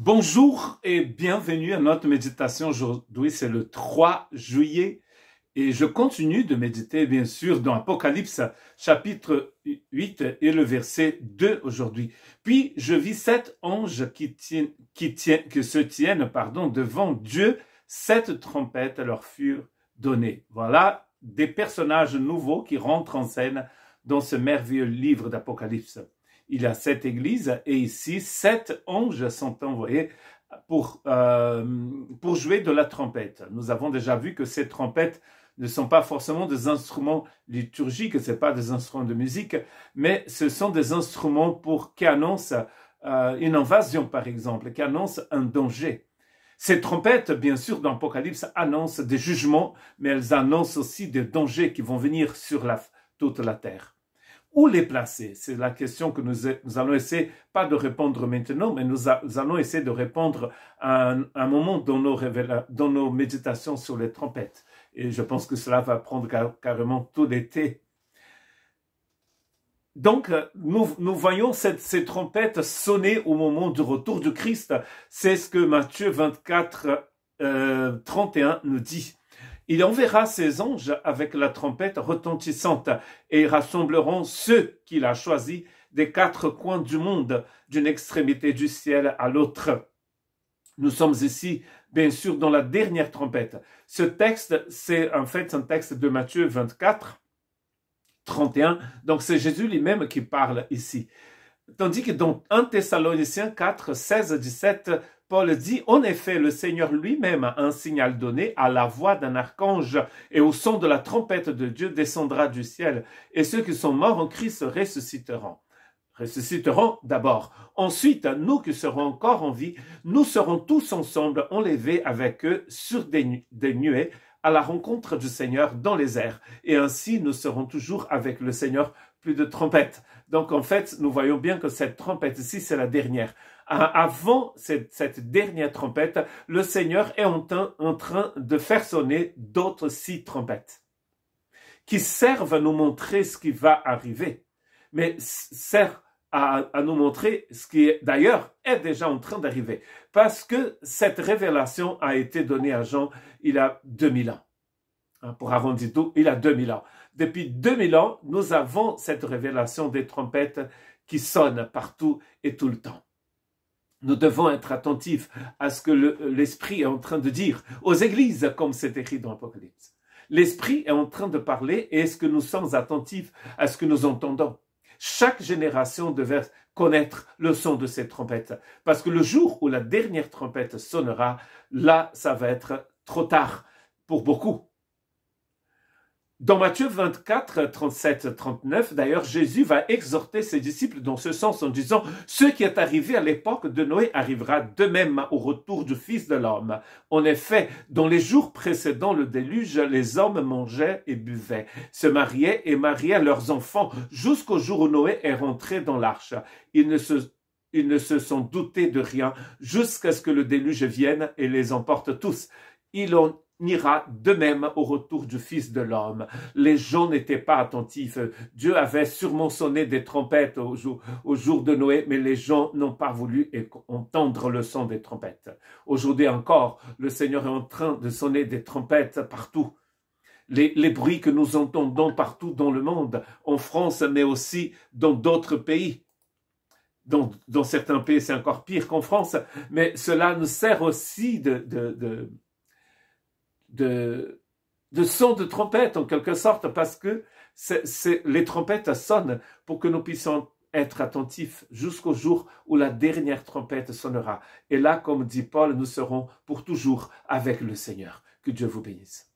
Bonjour et bienvenue à notre méditation. Aujourd'hui, c'est le 3 juillet et je continue de méditer, bien sûr, dans Apocalypse chapitre 8 et le verset 2 aujourd'hui. Puis je vis sept anges qui, qui, se tiennent pardon, devant Dieu. Sept trompettes leur furent données. Voilà des personnages nouveaux qui rentrent en scène dans ce merveilleux livre d'Apocalypse il y a sept églises et ici, sept anges sont envoyés pour, euh, pour jouer de la trompette. Nous avons déjà vu que ces trompettes ne sont pas forcément des instruments liturgiques, ce pas des instruments de musique, mais ce sont des instruments pour qui annoncent euh, une invasion, par exemple, qui annoncent un danger. Ces trompettes, bien sûr, dans l'Apocalypse, annoncent des jugements, mais elles annoncent aussi des dangers qui vont venir sur toute la terre où les placer C'est la question que nous, allons essayer, pas de répondre maintenant, mais nous, allons essayer de répondre à un, moment dans nos, dans nos méditations sur les trompettes. Et je pense que cela va prendre carrément tout l'été. Donc, euh, nous, voyons cette, ces trompettes sonner au moment du retour du Christ. C'est ce que Matthieu 24, 31 euh, nous dit. Il enverra ses anges avec la trompette retentissante et rassembleront ceux qu'il a choisis des quatre coins du monde, d'une extrémité du ciel à l'autre. Nous sommes ici, bien sûr, dans la dernière trompette. Ce texte, c'est en fait un texte de Matthieu 24, 31. Donc c'est Jésus lui-même qui parle ici. Tandis que dans 1 Thessaloniciens 4, 16, 17, Paul dit, en effet, le Seigneur lui-même a un signal donné à la voix d'un archange et au son de la trompette de Dieu descendra du ciel, et ceux qui sont morts en Christ ressusciteront. Ressusciteront d'abord. Ensuite, nous qui serons encore en vie, nous serons tous ensemble enlevés avec eux sur des, des nuées à la rencontre du Seigneur dans les airs, et ainsi nous serons toujours avec le Seigneur plus de trompette. Donc en fait, nous voyons bien que cette trompette ci c'est la dernière. Ah, avant cette, dernière trompette, le Seigneur est en, train, de faire sonner d'autres six trompettes qui servent à nous montrer ce qui va arriver, mais servent à, à nous montrer ce qui d'ailleurs est déjà en train d'arriver, parce que cette révélation a été donnée à Jean il y a 2000 ans. Hein, pour arrondir tout, il a 2000 ans. Depuis 2000 ans, nous avons cette révélation des trompettes qui sonnent partout et tout le temps. Nous devons être attentifs à ce que l'Esprit est en train de dire aux églises, comme c'est écrit dans l'Apocalypse. L'Esprit est en train de parler et est-ce que nous sommes attentifs à ce que nous entendons Chaque génération devait connaître le son de cette trompette, parce que le jour où la dernière trompette sonnera, là, ça va être trop tard pour beaucoup. Dans Matthieu 24, 37, 39, d'ailleurs, Jésus va exhorter ses disciples dans ce sens en disant, ce qui est arrivé à l'époque de Noé arrivera de même au retour du Fils de l'homme. En effet, dans les jours précédant le déluge, les hommes mangeaient et buvaient, se mariaient et mariaient leurs enfants jusqu'au jour où Noé est rentré dans l'arche. Ils ne se ils ne se sont doutés de rien jusqu'à ce que le déluge vienne et les emporte tous. Ils ont n'ira de même au retour du Fils de l'homme. Les gens n'étaient pas attentifs. Dieu avait sûrement sonné des trompettes au jour, de Noé, mais les gens n'ont pas voulu entendre le son des trompettes. Aujourd'hui encore, le Seigneur est en train de sonner des trompettes partout. Les, bruits que nous entendons partout dans le monde, en France, mais aussi dans d'autres pays. Dans, certains pays, c'est encore pire qu'en France, mais cela nous sert aussi de de, de son de trompette en quelque sorte, parce que c'est, les trompettes sonnent pour que nous puissions être attentifs jusqu'au jour où la dernière trompette sonnera. Et là, comme dit Paul, nous serons pour toujours avec le Seigneur. Que Dieu vous bénisse.